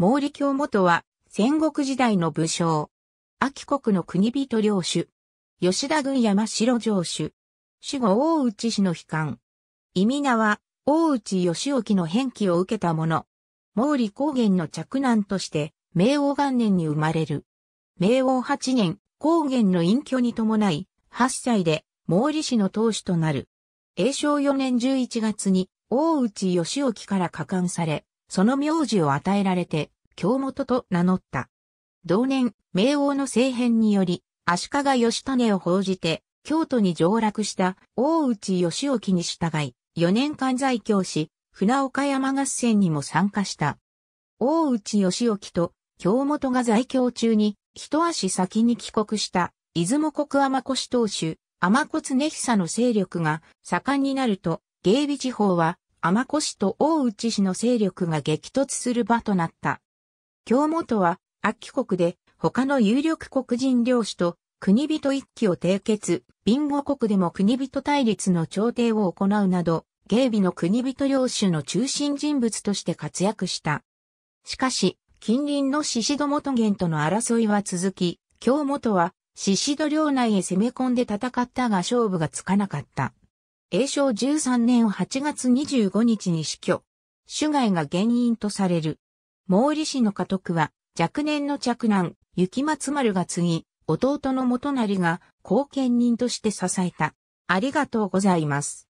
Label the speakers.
Speaker 1: 毛利京元は戦国時代の武将。秋国の国人領主。吉田郡山城城主。死後大内氏の悲観。意味名は大内義興の変記を受けた者。毛利高原の嫡男として明王元年に生まれる。明王八年、高原の隠居に伴い、八歳で毛利氏の当主となる。永正四年十一月に大内義興から加冠され、その名字を与えられて、京本と名乗った。同年、明王の政変により、足利義種を報じて、京都に上洛した大内義興に従い、4年間在京し、船岡山合戦にも参加した。大内義興と京本が在京中に、一足先に帰国した出雲国天越当主、天越恒久の勢力が盛んになると、芸備地方は天子氏と大内氏の勢力が激突する場となった。京本は、秋国で、他の有力国人領主と、国人一揆を締結、貧乏国でも国人対立の調停を行うなど、芸備の国人領主の中心人物として活躍した。しかし、近隣の宍戸元元との争いは続き、京本は宍戸領内へ攻め込んで戦ったが勝負がつかなかった。永正13年8月25日に死去。主外が原因とされる。毛利氏の家督は、若年の嫡男、雪松丸が継ぎ、弟の元成が後見人として支えた。ありがとうございます。